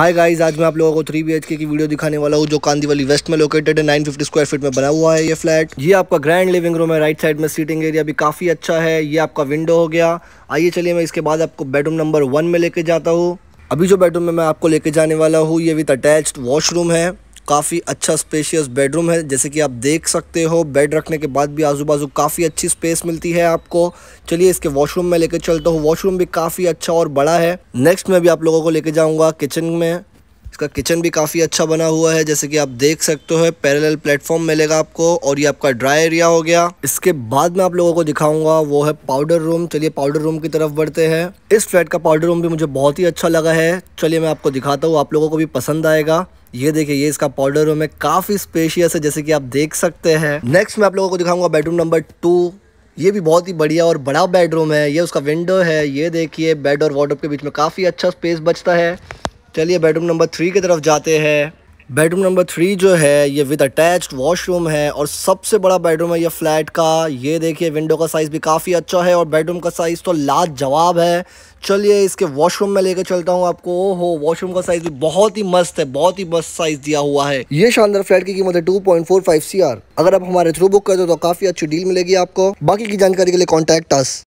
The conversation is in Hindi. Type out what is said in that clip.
हाय गाइस आज मैं आप लोगों को थ्री बी की वीडियो दिखाने वाला हूँ जो कांदी वाली वेस्ट में लोकेटेड है 950 स्क्वायर फीट में बना हुआ है ये फ्लैट ये आपका ग्रैंड लिविंग रूम है राइट साइड में सीटिंग एरिया भी काफ़ी अच्छा है ये आपका विंडो हो गया आइए चलिए मैं इसके बाद आपको बेडरूम नंबर वन में लेके जाता हूँ अभी जो बेडरूम में मैं आपको लेके जाने वाला हूँ ये विथ अटैच्ड वॉशरूम है काफ़ी अच्छा स्पेशियस बेडरूम है जैसे कि आप देख सकते हो बेड रखने के बाद भी आजू बाजू काफ़ी अच्छी स्पेस मिलती है आपको चलिए इसके वॉशरूम में लेकर चलता हूँ वॉशरूम भी काफ़ी अच्छा और बड़ा है नेक्स्ट में भी आप लोगों को लेके जाऊँगा किचन में इसका किचन भी काफ़ी अच्छा बना हुआ है जैसे कि आप देख सकते हो पैरेलल प्लेटफॉर्म मिलेगा आपको और ये आपका ड्राई एरिया हो गया इसके बाद में आप लोगों को दिखाऊंगा वो है पाउडर रूम चलिए पाउडर रूम की तरफ बढ़ते हैं इस फ्लैट का पाउडर रूम भी मुझे बहुत ही अच्छा लगा है चलिए मैं आपको दिखाता हूँ आप लोगों को भी पसंद आएगा ये देखिए ये इसका पाउडर रूम है काफ़ी स्पेशियस है जैसे कि आप देख सकते हैं नेक्स्ट मैं आप लोगों को दिखाऊंगा बेडरूम नंबर टू ये भी बहुत ही बढ़िया और बड़ा बेडरूम है ये उसका विंडो है ये देखिए बेड और वार्डरूम के बीच में काफ़ी अच्छा स्पेस बचता है चलिए बेडरूम नंबर थ्री की तरफ जाते हैं बेडरूम नंबर थ्री जो है ये विद अटैच्ड वॉशरूम है और सबसे बड़ा बेडरूम है ये फ्लैट का ये देखिए विंडो का साइज़ भी काफ़ी अच्छा है और बेडरूम का साइज़ तो लाजवाब है चलिए इसके वॉशरूम में लेकर चलता हूँ आपको ओहो वॉशरूम का साइज़ भी बहुत ही मस्त है बहुत ही मस्त साइज़ दिया हुआ है ये शानदार फ्लैट की कीमत है two point four five C R अगर आप हमारे थ्रू बुक कर दो तो काफ़ी अच्छी डील मिलेगी आपको बाकी की जानकारी के लिए कॉन्टैक्ट अस